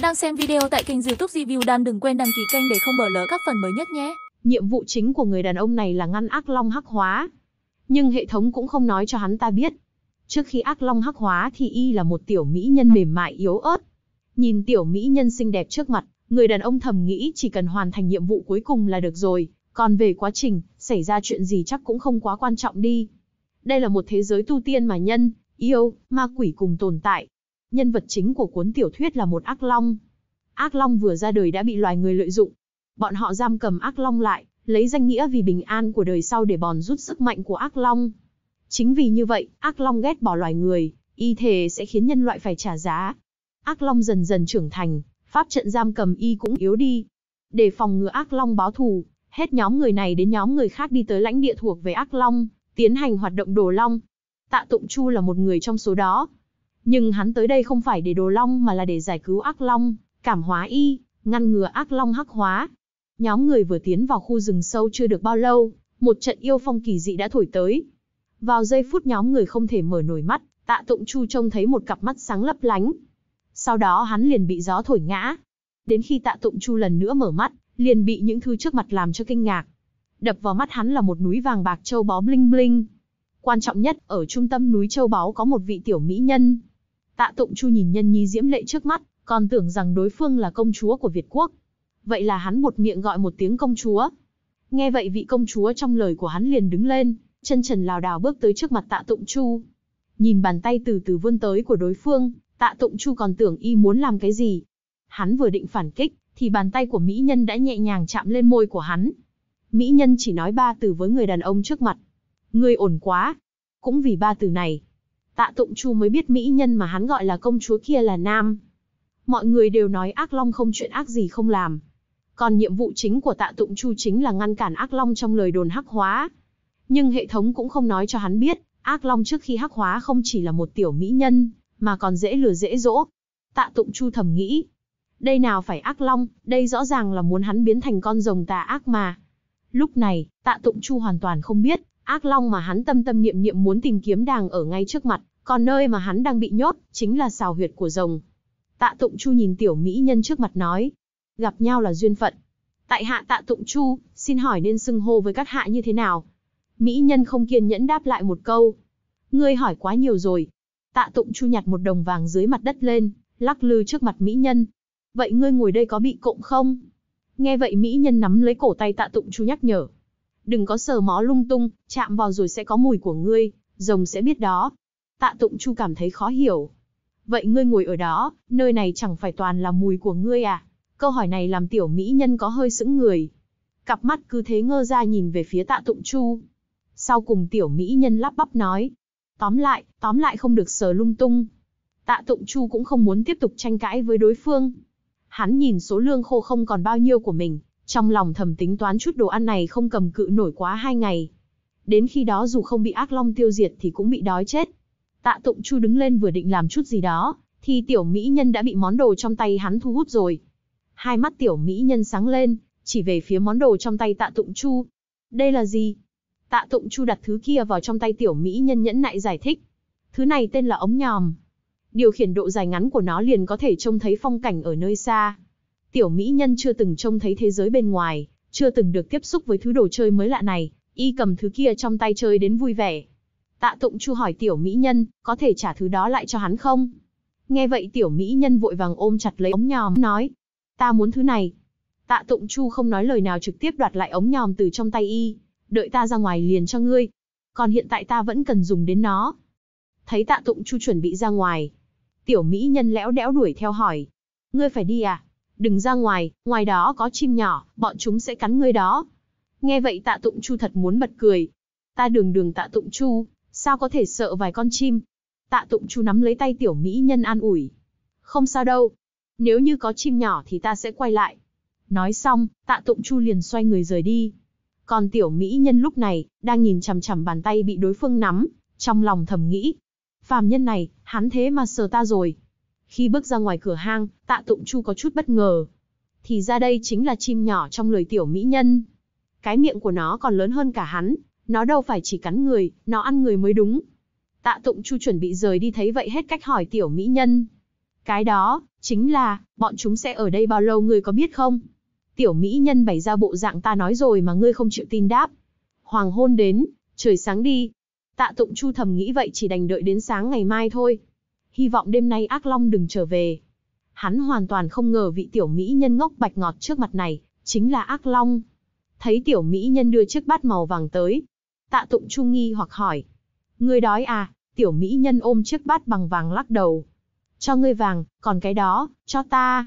bạn đang xem video tại kênh youtube Review Dan đừng quên đăng ký kênh để không bỏ lỡ các phần mới nhất nhé. Nhiệm vụ chính của người đàn ông này là ngăn ác long hắc hóa. Nhưng hệ thống cũng không nói cho hắn ta biết. Trước khi ác long hắc hóa thì y là một tiểu mỹ nhân mềm mại yếu ớt. Nhìn tiểu mỹ nhân xinh đẹp trước mặt, người đàn ông thầm nghĩ chỉ cần hoàn thành nhiệm vụ cuối cùng là được rồi. Còn về quá trình, xảy ra chuyện gì chắc cũng không quá quan trọng đi. Đây là một thế giới tu tiên mà nhân, yêu, ma quỷ cùng tồn tại, Nhân vật chính của cuốn tiểu thuyết là một ác long. Ác long vừa ra đời đã bị loài người lợi dụng. Bọn họ giam cầm ác long lại, lấy danh nghĩa vì bình an của đời sau để bòn rút sức mạnh của ác long. Chính vì như vậy, ác long ghét bỏ loài người, y thề sẽ khiến nhân loại phải trả giá. Ác long dần dần trưởng thành, pháp trận giam cầm y cũng yếu đi. Để phòng ngừa ác long báo thù, hết nhóm người này đến nhóm người khác đi tới lãnh địa thuộc về ác long, tiến hành hoạt động đồ long. Tạ Tụng Chu là một người trong số đó. Nhưng hắn tới đây không phải để đồ long mà là để giải cứu ác long, cảm hóa y, ngăn ngừa ác long hắc hóa. Nhóm người vừa tiến vào khu rừng sâu chưa được bao lâu, một trận yêu phong kỳ dị đã thổi tới. Vào giây phút nhóm người không thể mở nổi mắt, tạ tụng chu trông thấy một cặp mắt sáng lấp lánh. Sau đó hắn liền bị gió thổi ngã. Đến khi tạ tụng chu lần nữa mở mắt, liền bị những thứ trước mặt làm cho kinh ngạc. Đập vào mắt hắn là một núi vàng bạc châu báu bling bling. Quan trọng nhất, ở trung tâm núi châu báu có một vị tiểu mỹ nhân, Tạ Tụng Chu nhìn nhân nhi diễm lệ trước mắt, còn tưởng rằng đối phương là công chúa của Việt quốc. Vậy là hắn một miệng gọi một tiếng công chúa. Nghe vậy vị công chúa trong lời của hắn liền đứng lên, chân trần lào đào bước tới trước mặt Tạ Tụng Chu. Nhìn bàn tay từ từ vươn tới của đối phương, Tạ Tụng Chu còn tưởng y muốn làm cái gì. Hắn vừa định phản kích, thì bàn tay của mỹ nhân đã nhẹ nhàng chạm lên môi của hắn. Mỹ nhân chỉ nói ba từ với người đàn ông trước mặt. người ổn quá. Cũng vì ba từ này, Tạ Tụng Chu mới biết mỹ nhân mà hắn gọi là công chúa kia là nam. Mọi người đều nói Ác Long không chuyện ác gì không làm. Còn nhiệm vụ chính của Tạ Tụng Chu chính là ngăn cản Ác Long trong lời đồn hắc hóa. Nhưng hệ thống cũng không nói cho hắn biết, Ác Long trước khi hắc hóa không chỉ là một tiểu mỹ nhân, mà còn dễ lừa dễ dỗ. Tạ Tụng Chu thầm nghĩ, đây nào phải Ác Long, đây rõ ràng là muốn hắn biến thành con rồng tà ác mà. Lúc này, Tạ Tụng Chu hoàn toàn không biết, Ác Long mà hắn tâm tâm niệm niệm muốn tìm kiếm đang ở ngay trước mặt. Còn nơi mà hắn đang bị nhốt, chính là xào huyệt của rồng. Tạ Tụng Chu nhìn tiểu mỹ nhân trước mặt nói. Gặp nhau là duyên phận. Tại hạ Tạ Tụng Chu, xin hỏi nên xưng hô với các hạ như thế nào? Mỹ nhân không kiên nhẫn đáp lại một câu. Ngươi hỏi quá nhiều rồi. Tạ Tụng Chu nhặt một đồng vàng dưới mặt đất lên, lắc lư trước mặt Mỹ nhân. Vậy ngươi ngồi đây có bị cộng không? Nghe vậy Mỹ nhân nắm lấy cổ tay Tạ Tụng Chu nhắc nhở. Đừng có sờ mó lung tung, chạm vào rồi sẽ có mùi của ngươi, rồng sẽ biết đó. Tạ Tụng Chu cảm thấy khó hiểu. Vậy ngươi ngồi ở đó, nơi này chẳng phải toàn là mùi của ngươi à? Câu hỏi này làm tiểu mỹ nhân có hơi sững người. Cặp mắt cứ thế ngơ ra nhìn về phía tạ tụng chu. Sau cùng tiểu mỹ nhân lắp bắp nói. Tóm lại, tóm lại không được sờ lung tung. Tạ tụng chu cũng không muốn tiếp tục tranh cãi với đối phương. Hắn nhìn số lương khô không còn bao nhiêu của mình, trong lòng thầm tính toán chút đồ ăn này không cầm cự nổi quá hai ngày. Đến khi đó dù không bị ác long tiêu diệt thì cũng bị đói chết Tạ Tụng Chu đứng lên vừa định làm chút gì đó, thì tiểu mỹ nhân đã bị món đồ trong tay hắn thu hút rồi. Hai mắt tiểu mỹ nhân sáng lên, chỉ về phía món đồ trong tay Tạ Tụng Chu. Đây là gì? Tạ Tụng Chu đặt thứ kia vào trong tay tiểu mỹ nhân nhẫn nại giải thích. Thứ này tên là ống nhòm. Điều khiển độ dài ngắn của nó liền có thể trông thấy phong cảnh ở nơi xa. Tiểu mỹ nhân chưa từng trông thấy thế giới bên ngoài, chưa từng được tiếp xúc với thứ đồ chơi mới lạ này, y cầm thứ kia trong tay chơi đến vui vẻ. Tạ Tụng Chu hỏi tiểu mỹ nhân, có thể trả thứ đó lại cho hắn không? Nghe vậy tiểu mỹ nhân vội vàng ôm chặt lấy ống nhòm, nói, ta muốn thứ này. Tạ Tụng Chu không nói lời nào trực tiếp đoạt lại ống nhòm từ trong tay y, đợi ta ra ngoài liền cho ngươi. Còn hiện tại ta vẫn cần dùng đến nó. Thấy Tạ Tụng Chu chuẩn bị ra ngoài, tiểu mỹ nhân lẽo đẽo đuổi theo hỏi, ngươi phải đi à? Đừng ra ngoài, ngoài đó có chim nhỏ, bọn chúng sẽ cắn ngươi đó. Nghe vậy Tạ Tụng Chu thật muốn bật cười. Ta đường đường Tạ Tụng Chu, sao có thể sợ vài con chim. Tạ tụng chú nắm lấy tay tiểu mỹ nhân an ủi. Không sao đâu, nếu như có chim nhỏ thì ta sẽ quay lại. Nói xong, tạ tụng chu liền xoay người rời đi. Còn tiểu mỹ nhân lúc này, đang nhìn chằm chằm bàn tay bị đối phương nắm, trong lòng thầm nghĩ. Phàm nhân này, hắn thế mà sờ ta rồi. Khi bước ra ngoài cửa hang, tạ tụng chu có chút bất ngờ. Thì ra đây chính là chim nhỏ trong lời tiểu mỹ nhân. Cái miệng của nó còn lớn hơn cả hắn, nó đâu phải chỉ cắn người, nó ăn người mới đúng. Tạ Tụng Chu chuẩn bị rời đi thấy vậy hết cách hỏi tiểu mỹ nhân. Cái đó, chính là, bọn chúng sẽ ở đây bao lâu ngươi có biết không? Tiểu mỹ nhân bày ra bộ dạng ta nói rồi mà ngươi không chịu tin đáp. Hoàng hôn đến, trời sáng đi. Tạ Tụng Chu thầm nghĩ vậy chỉ đành đợi đến sáng ngày mai thôi. Hy vọng đêm nay ác long đừng trở về. Hắn hoàn toàn không ngờ vị tiểu mỹ nhân ngốc bạch ngọt trước mặt này, chính là ác long. Thấy tiểu mỹ nhân đưa chiếc bát màu vàng tới, Tạ Tụng Chu nghi hoặc hỏi. Ngươi đói à, tiểu mỹ nhân ôm chiếc bát bằng vàng lắc đầu. Cho ngươi vàng, còn cái đó, cho ta.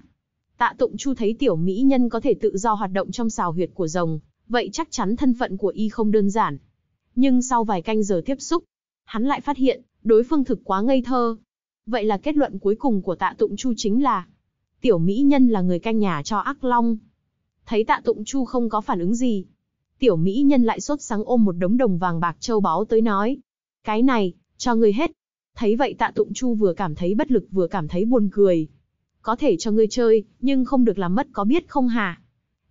Tạ Tụng Chu thấy tiểu mỹ nhân có thể tự do hoạt động trong xào huyệt của rồng, vậy chắc chắn thân phận của y không đơn giản. Nhưng sau vài canh giờ tiếp xúc, hắn lại phát hiện, đối phương thực quá ngây thơ. Vậy là kết luận cuối cùng của Tạ Tụng Chu chính là, tiểu mỹ nhân là người canh nhà cho ác long. Thấy Tạ Tụng Chu không có phản ứng gì, tiểu mỹ nhân lại sốt sáng ôm một đống đồng vàng bạc châu báu tới nói. Cái này, cho ngươi hết. Thấy vậy tạ tụng chu vừa cảm thấy bất lực vừa cảm thấy buồn cười. Có thể cho ngươi chơi, nhưng không được làm mất có biết không hả?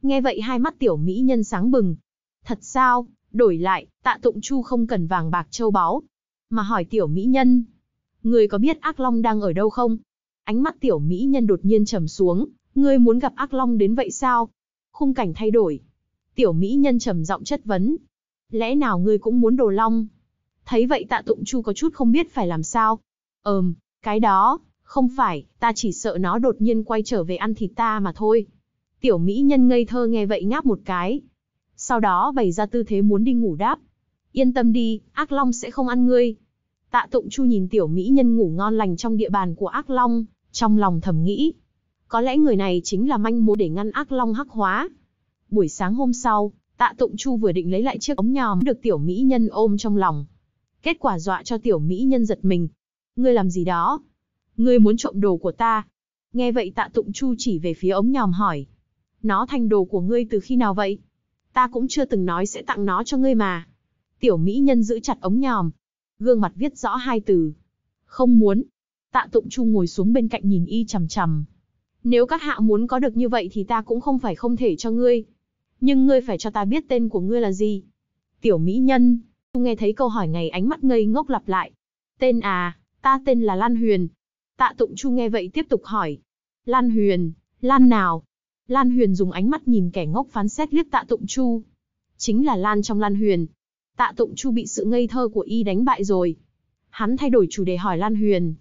Nghe vậy hai mắt tiểu mỹ nhân sáng bừng. Thật sao, đổi lại, tạ tụng chu không cần vàng bạc châu báu. Mà hỏi tiểu mỹ nhân, ngươi có biết ác long đang ở đâu không? Ánh mắt tiểu mỹ nhân đột nhiên trầm xuống, ngươi muốn gặp ác long đến vậy sao? Khung cảnh thay đổi, Tiểu mỹ nhân trầm giọng chất vấn. Lẽ nào ngươi cũng muốn đồ long? Thấy vậy tạ tụng chu có chút không biết phải làm sao. Ờm, cái đó, không phải, ta chỉ sợ nó đột nhiên quay trở về ăn thịt ta mà thôi. Tiểu mỹ nhân ngây thơ nghe vậy ngáp một cái. Sau đó bày ra tư thế muốn đi ngủ đáp. Yên tâm đi, ác long sẽ không ăn ngươi. Tạ tụng chu nhìn tiểu mỹ nhân ngủ ngon lành trong địa bàn của ác long, trong lòng thầm nghĩ. Có lẽ người này chính là manh mối để ngăn ác long hắc hóa, Buổi sáng hôm sau, tạ tụng chu vừa định lấy lại chiếc ống nhòm được tiểu mỹ nhân ôm trong lòng. Kết quả dọa cho tiểu mỹ nhân giật mình. Ngươi làm gì đó? Ngươi muốn trộm đồ của ta? Nghe vậy tạ tụng chu chỉ về phía ống nhòm hỏi. Nó thành đồ của ngươi từ khi nào vậy? Ta cũng chưa từng nói sẽ tặng nó cho ngươi mà. Tiểu mỹ nhân giữ chặt ống nhòm. Gương mặt viết rõ hai từ. Không muốn. Tạ tụng chu ngồi xuống bên cạnh nhìn y chằm chằm. Nếu các hạ muốn có được như vậy thì ta cũng không phải không thể cho ngươi, nhưng ngươi phải cho ta biết tên của ngươi là gì. Tiểu mỹ nhân, nghe thấy câu hỏi ngày ánh mắt ngây ngốc lặp lại. Tên à, ta tên là Lan Huyền. Tạ Tụng Chu nghe vậy tiếp tục hỏi. Lan Huyền, Lan nào? Lan Huyền dùng ánh mắt nhìn kẻ ngốc phán xét liếc Tạ Tụng Chu. Chính là Lan trong Lan Huyền. Tạ Tụng Chu bị sự ngây thơ của y đánh bại rồi. Hắn thay đổi chủ đề hỏi Lan Huyền.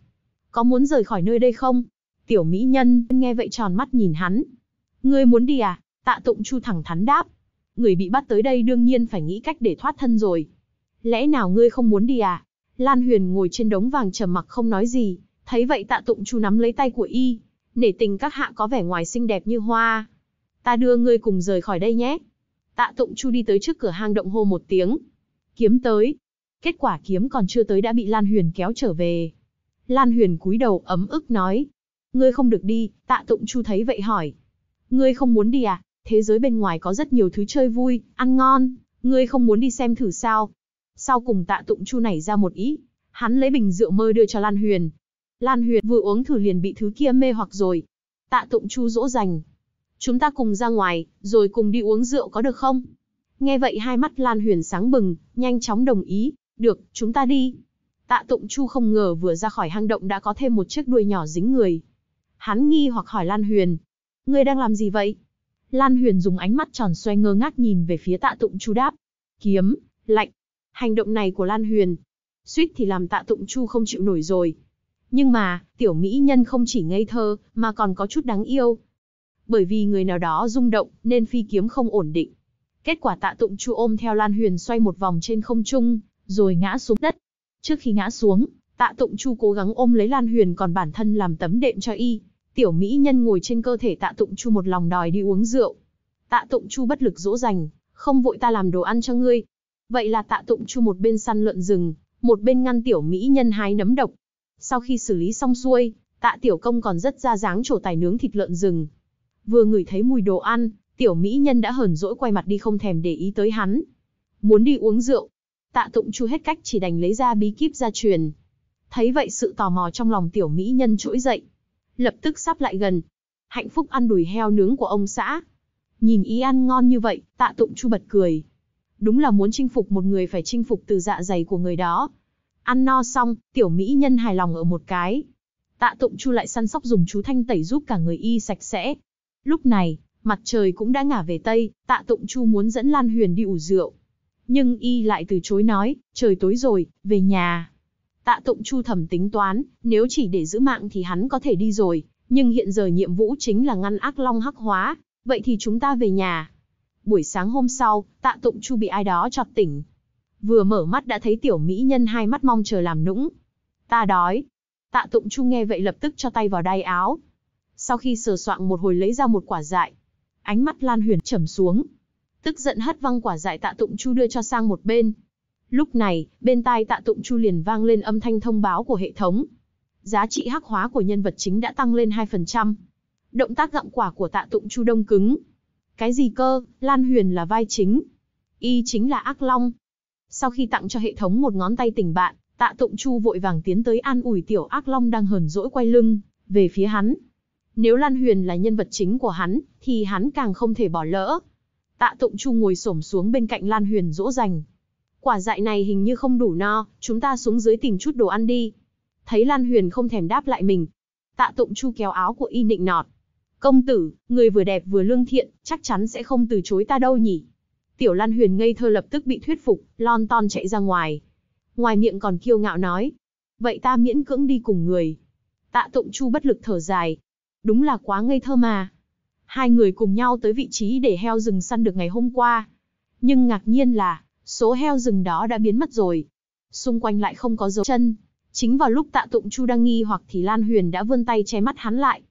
Có muốn rời khỏi nơi đây không? Tiểu mỹ nhân nghe vậy tròn mắt nhìn hắn. Ngươi muốn đi à? Tạ Tụng Chu thẳng thắn đáp. Người bị bắt tới đây đương nhiên phải nghĩ cách để thoát thân rồi. Lẽ nào ngươi không muốn đi à? Lan Huyền ngồi trên đống vàng trầm mặc không nói gì, thấy vậy Tạ Tụng Chu nắm lấy tay của y, nể tình các hạ có vẻ ngoài xinh đẹp như hoa. Ta đưa ngươi cùng rời khỏi đây nhé. Tạ Tụng Chu đi tới trước cửa hang động hô một tiếng. Kiếm tới. Kết quả kiếm còn chưa tới đã bị Lan Huyền kéo trở về. Lan Huyền cúi đầu ấm ức nói. Ngươi không được đi, Tạ Tụng Chu thấy vậy hỏi. Ngươi không muốn đi à? Thế giới bên ngoài có rất nhiều thứ chơi vui, ăn ngon, ngươi không muốn đi xem thử sao? Sau cùng tạ tụng chu này ra một ý, hắn lấy bình rượu mơ đưa cho Lan Huyền. Lan Huyền vừa uống thử liền bị thứ kia mê hoặc rồi. Tạ tụng chu dỗ dành. Chúng ta cùng ra ngoài, rồi cùng đi uống rượu có được không? Nghe vậy hai mắt Lan Huyền sáng bừng, nhanh chóng đồng ý, được, chúng ta đi. Tạ Tụng Chu không ngờ vừa ra khỏi hang động đã có thêm một chiếc đuôi nhỏ dính người. Hắn nghi hoặc hỏi Lan Huyền, ngươi đang làm gì vậy? Lan Huyền dùng ánh mắt tròn xoay ngơ ngác nhìn về phía tạ tụng chu đáp. Kiếm, lạnh. Hành động này của Lan Huyền, suýt thì làm tạ tụng chu không chịu nổi rồi. Nhưng mà, tiểu mỹ nhân không chỉ ngây thơ, mà còn có chút đáng yêu. Bởi vì người nào đó rung động, nên phi kiếm không ổn định. Kết quả tạ tụng chu ôm theo Lan Huyền xoay một vòng trên không trung, rồi ngã xuống đất. Trước khi ngã xuống, tạ tụng chu cố gắng ôm lấy Lan Huyền còn bản thân làm tấm đệm cho y. Tiểu mỹ nhân ngồi trên cơ thể Tạ Tụng Chu một lòng đòi đi uống rượu. Tạ Tụng Chu bất lực dỗ dành, không vội ta làm đồ ăn cho ngươi. Vậy là Tạ Tụng Chu một bên săn lợn rừng, một bên ngăn tiểu mỹ nhân hái nấm độc. Sau khi xử lý xong xuôi, Tạ Tiểu Công còn rất ra dáng trổ tài nướng thịt lợn rừng. Vừa ngửi thấy mùi đồ ăn, tiểu mỹ nhân đã hờn dỗi quay mặt đi không thèm để ý tới hắn. Muốn đi uống rượu. Tạ Tụng Chu hết cách chỉ đành lấy ra bí kíp gia truyền. Thấy vậy sự tò mò trong lòng tiểu mỹ nhân trỗi dậy, lập tức sắp lại gần. Hạnh phúc ăn đùi heo nướng của ông xã. Nhìn ý ăn ngon như vậy, tạ tụng chu bật cười. Đúng là muốn chinh phục một người phải chinh phục từ dạ dày của người đó. Ăn no xong, tiểu mỹ nhân hài lòng ở một cái. Tạ tụng chu lại săn sóc dùng chú thanh tẩy giúp cả người y sạch sẽ. Lúc này, mặt trời cũng đã ngả về Tây, tạ tụng chu muốn dẫn Lan Huyền đi ủ rượu. Nhưng y lại từ chối nói, trời tối rồi, về nhà. Tạ Tụng Chu thầm tính toán, nếu chỉ để giữ mạng thì hắn có thể đi rồi, nhưng hiện giờ nhiệm vụ chính là ngăn ác long hắc hóa, vậy thì chúng ta về nhà. Buổi sáng hôm sau, Tạ Tụng Chu bị ai đó chọc tỉnh. Vừa mở mắt đã thấy tiểu mỹ nhân hai mắt mong chờ làm nũng. Ta đói. Tạ Tụng Chu nghe vậy lập tức cho tay vào đai áo. Sau khi sờ soạng một hồi lấy ra một quả dại, ánh mắt Lan Huyền trầm xuống. Tức giận hất văng quả dại Tạ Tụng Chu đưa cho sang một bên, Lúc này, bên tai tạ tụng chu liền vang lên âm thanh thông báo của hệ thống. Giá trị hắc hóa của nhân vật chính đã tăng lên 2%. Động tác gặm quả của tạ tụng chu đông cứng. Cái gì cơ, Lan Huyền là vai chính. Y chính là ác long. Sau khi tặng cho hệ thống một ngón tay tình bạn, tạ tụng chu vội vàng tiến tới an ủi tiểu ác long đang hờn dỗi quay lưng, về phía hắn. Nếu Lan Huyền là nhân vật chính của hắn, thì hắn càng không thể bỏ lỡ. Tạ Tụng Chu ngồi xổm xuống bên cạnh Lan Huyền dỗ dành, quả dại này hình như không đủ no, chúng ta xuống dưới tìm chút đồ ăn đi. Thấy Lan Huyền không thèm đáp lại mình. Tạ tụng chu kéo áo của y nịnh nọt. Công tử, người vừa đẹp vừa lương thiện, chắc chắn sẽ không từ chối ta đâu nhỉ. Tiểu Lan Huyền ngây thơ lập tức bị thuyết phục, lon ton chạy ra ngoài. Ngoài miệng còn kiêu ngạo nói. Vậy ta miễn cưỡng đi cùng người. Tạ tụng chu bất lực thở dài. Đúng là quá ngây thơ mà. Hai người cùng nhau tới vị trí để heo rừng săn được ngày hôm qua. Nhưng ngạc nhiên là, Số heo rừng đó đã biến mất rồi. Xung quanh lại không có dấu chân. Chính vào lúc tạ tụng Chu đang nghi hoặc thì Lan Huyền đã vươn tay che mắt hắn lại.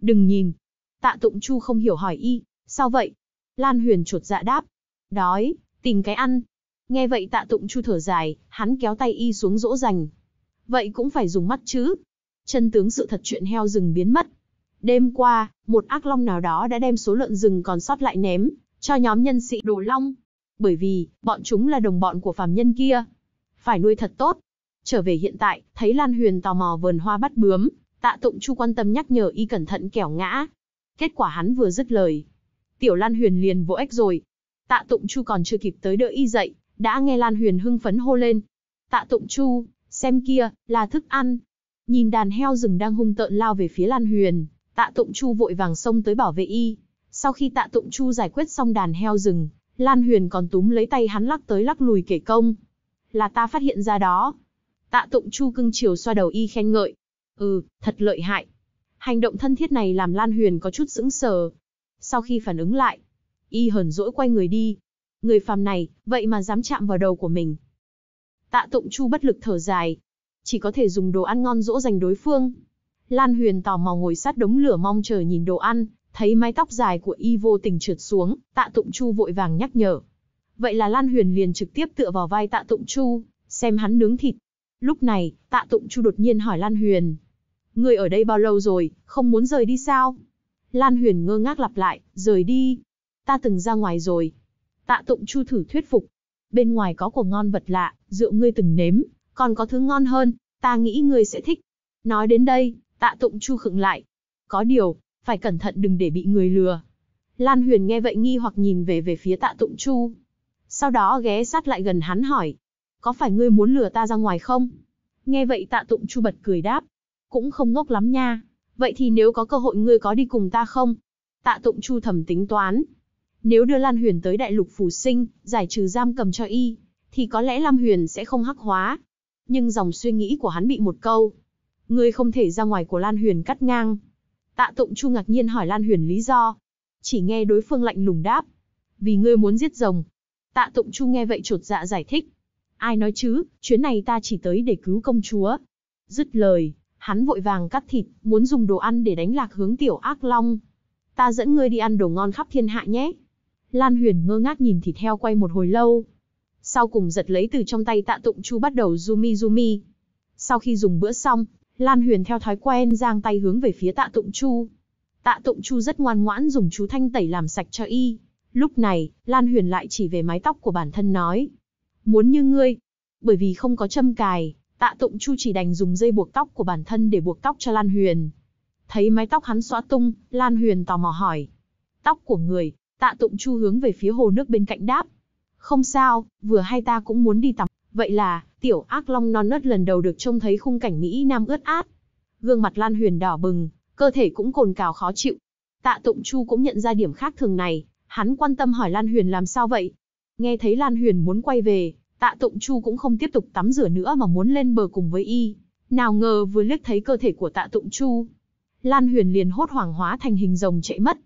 Đừng nhìn. Tạ tụng Chu không hiểu hỏi y, sao vậy? Lan Huyền chuột dạ đáp. Đói, tìm cái ăn. Nghe vậy tạ tụng Chu thở dài, hắn kéo tay y xuống dỗ dành. Vậy cũng phải dùng mắt chứ. Chân tướng sự thật chuyện heo rừng biến mất. Đêm qua, một ác long nào đó đã đem số lợn rừng còn sót lại ném, cho nhóm nhân sĩ đồ long bởi vì bọn chúng là đồng bọn của phàm nhân kia. Phải nuôi thật tốt. Trở về hiện tại, thấy Lan Huyền tò mò vườn hoa bắt bướm, Tạ Tụng Chu quan tâm nhắc nhở y cẩn thận kẻo ngã. Kết quả hắn vừa dứt lời, Tiểu Lan Huyền liền vỗ ếch rồi. Tạ Tụng Chu còn chưa kịp tới đỡ y dậy, đã nghe Lan Huyền hưng phấn hô lên. Tạ Tụng Chu, xem kia, là thức ăn. Nhìn đàn heo rừng đang hung tợn lao về phía Lan Huyền, Tạ Tụng Chu vội vàng xông tới bảo vệ y. Sau khi Tạ Tụng Chu giải quyết xong đàn heo rừng, Lan Huyền còn túm lấy tay hắn lắc tới lắc lùi kể công. Là ta phát hiện ra đó. Tạ tụng Chu cưng chiều xoa đầu y khen ngợi. Ừ, thật lợi hại. Hành động thân thiết này làm Lan Huyền có chút sững sờ. Sau khi phản ứng lại, y hờn dỗi quay người đi. Người phàm này, vậy mà dám chạm vào đầu của mình. Tạ tụng Chu bất lực thở dài. Chỉ có thể dùng đồ ăn ngon dỗ dành đối phương. Lan Huyền tò mò ngồi sát đống lửa mong chờ nhìn đồ ăn, Thấy mái tóc dài của y vô tình trượt xuống, tạ tụng chu vội vàng nhắc nhở. Vậy là Lan Huyền liền trực tiếp tựa vào vai tạ tụng chu, xem hắn nướng thịt. Lúc này, tạ tụng chu đột nhiên hỏi Lan Huyền. Người ở đây bao lâu rồi, không muốn rời đi sao? Lan Huyền ngơ ngác lặp lại, rời đi. Ta từng ra ngoài rồi. Tạ tụng chu thử thuyết phục. Bên ngoài có của ngon vật lạ, rượu ngươi từng nếm, còn có thứ ngon hơn, ta nghĩ ngươi sẽ thích. Nói đến đây, tạ tụng chu khựng lại. Có điều, phải cẩn thận đừng để bị người lừa. Lan Huyền nghe vậy nghi hoặc nhìn về về phía tạ tụng chu. Sau đó ghé sát lại gần hắn hỏi, có phải ngươi muốn lừa ta ra ngoài không? Nghe vậy tạ tụng chu bật cười đáp, cũng không ngốc lắm nha, vậy thì nếu có cơ hội ngươi có đi cùng ta không? Tạ tụng chu thầm tính toán. Nếu đưa Lan Huyền tới đại lục phù sinh, giải trừ giam cầm cho y, thì có lẽ Lam Huyền sẽ không hắc hóa. Nhưng dòng suy nghĩ của hắn bị một câu. Ngươi không thể ra ngoài của Lan Huyền cắt ngang. Tạ Tụng Chu ngạc nhiên hỏi Lan Huyền lý do. Chỉ nghe đối phương lạnh lùng đáp. Vì ngươi muốn giết rồng. Tạ Tụng Chu nghe vậy trột dạ giải thích. Ai nói chứ, chuyến này ta chỉ tới để cứu công chúa. Dứt lời, hắn vội vàng cắt thịt, muốn dùng đồ ăn để đánh lạc hướng tiểu ác long. Ta dẫn ngươi đi ăn đồ ngon khắp thiên hạ nhé. Lan Huyền ngơ ngác nhìn thịt heo quay một hồi lâu. Sau cùng giật lấy từ trong tay tạ tụng chu bắt đầu zoomi zoomi. Sau khi dùng bữa xong, Lan Huyền theo thói quen giang tay hướng về phía Tạ Tụng Chu. Tạ Tụng Chu rất ngoan ngoãn dùng chú thanh tẩy làm sạch cho y. Lúc này, Lan Huyền lại chỉ về mái tóc của bản thân nói. Muốn như ngươi. Bởi vì không có châm cài, Tạ Tụng Chu chỉ đành dùng dây buộc tóc của bản thân để buộc tóc cho Lan Huyền. Thấy mái tóc hắn xóa tung, Lan Huyền tò mò hỏi. Tóc của người, Tạ Tụng Chu hướng về phía hồ nước bên cạnh đáp. Không sao, vừa hay ta cũng muốn đi tắm. Vậy là, tiểu ác long non nớt lần đầu được trông thấy khung cảnh Mỹ Nam ướt át. Gương mặt Lan Huyền đỏ bừng, cơ thể cũng cồn cào khó chịu. Tạ Tụng Chu cũng nhận ra điểm khác thường này, hắn quan tâm hỏi Lan Huyền làm sao vậy. Nghe thấy Lan Huyền muốn quay về, Tạ Tụng Chu cũng không tiếp tục tắm rửa nữa mà muốn lên bờ cùng với y. Nào ngờ vừa liếc thấy cơ thể của Tạ Tụng Chu, Lan Huyền liền hốt hoảng hóa thành hình rồng chạy mất.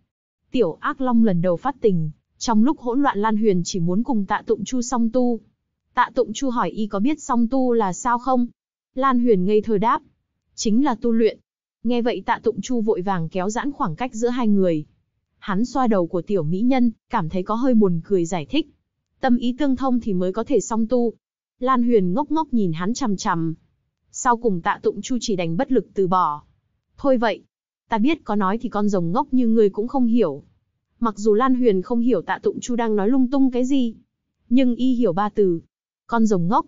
Tiểu Ác Long lần đầu phát tình, trong lúc hỗn loạn Lan Huyền chỉ muốn cùng Tạ Tụng Chu song tu, Tạ Tụng Chu hỏi y có biết song tu là sao không? Lan Huyền ngây thơ đáp, chính là tu luyện. Nghe vậy Tạ Tụng Chu vội vàng kéo giãn khoảng cách giữa hai người. Hắn xoa đầu của tiểu mỹ nhân, cảm thấy có hơi buồn cười giải thích. Tâm ý tương thông thì mới có thể song tu. Lan Huyền ngốc ngốc nhìn hắn chằm chằm. Sau cùng Tạ Tụng Chu chỉ đành bất lực từ bỏ. Thôi vậy, ta biết có nói thì con rồng ngốc như ngươi cũng không hiểu. Mặc dù Lan Huyền không hiểu Tạ Tụng Chu đang nói lung tung cái gì, nhưng y hiểu ba từ, con rồng ngốc.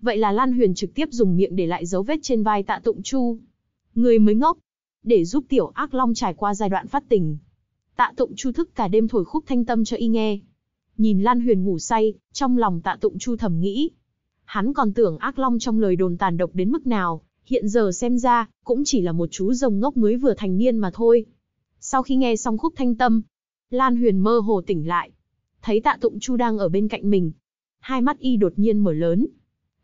Vậy là Lan Huyền trực tiếp dùng miệng để lại dấu vết trên vai tạ tụng chu. Người mới ngốc, để giúp tiểu ác long trải qua giai đoạn phát tình. Tạ tụng chu thức cả đêm thổi khúc thanh tâm cho y nghe. Nhìn Lan Huyền ngủ say, trong lòng tạ tụng chu thầm nghĩ. Hắn còn tưởng ác long trong lời đồn tàn độc đến mức nào, hiện giờ xem ra, cũng chỉ là một chú rồng ngốc mới vừa thành niên mà thôi. Sau khi nghe xong khúc thanh tâm, Lan Huyền mơ hồ tỉnh lại. Thấy tạ tụng chu đang ở bên cạnh mình, Hai mắt y đột nhiên mở lớn.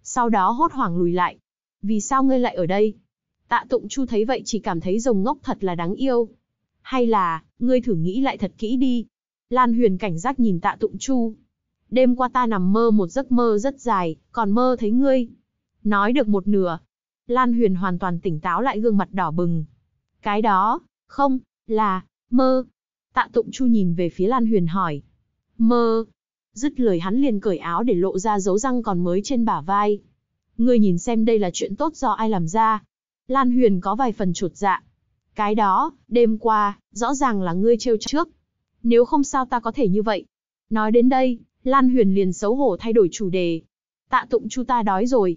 Sau đó hốt hoảng lùi lại. Vì sao ngươi lại ở đây? Tạ Tụng Chu thấy vậy chỉ cảm thấy rồng ngốc thật là đáng yêu. Hay là, ngươi thử nghĩ lại thật kỹ đi. Lan Huyền cảnh giác nhìn Tạ Tụng Chu. Đêm qua ta nằm mơ một giấc mơ rất dài, còn mơ thấy ngươi. Nói được một nửa. Lan Huyền hoàn toàn tỉnh táo lại gương mặt đỏ bừng. Cái đó, không, là, mơ. Tạ Tụng Chu nhìn về phía Lan Huyền hỏi. Mơ, Dứt lời hắn liền cởi áo để lộ ra dấu răng còn mới trên bả vai. Ngươi nhìn xem đây là chuyện tốt do ai làm ra. Lan Huyền có vài phần chuột dạ. Cái đó, đêm qua, rõ ràng là ngươi trêu trước. Nếu không sao ta có thể như vậy. Nói đến đây, Lan Huyền liền xấu hổ thay đổi chủ đề. Tạ tụng chu ta đói rồi.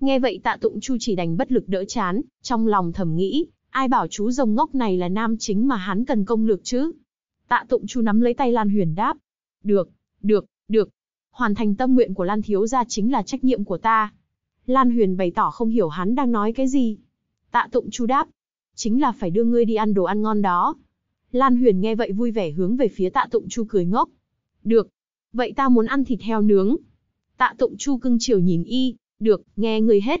Nghe vậy tạ tụng chu chỉ đành bất lực đỡ chán, trong lòng thầm nghĩ, ai bảo chú rồng ngốc này là nam chính mà hắn cần công lược chứ. Tạ tụng chu nắm lấy tay Lan Huyền đáp. Được, được, được. Hoàn thành tâm nguyện của Lan Thiếu Gia chính là trách nhiệm của ta. Lan Huyền bày tỏ không hiểu hắn đang nói cái gì. Tạ tụng Chu đáp. Chính là phải đưa ngươi đi ăn đồ ăn ngon đó. Lan Huyền nghe vậy vui vẻ hướng về phía tạ tụng chu cười ngốc. Được. Vậy ta muốn ăn thịt heo nướng. Tạ tụng chu cưng chiều nhìn y. Được, nghe ngươi hết.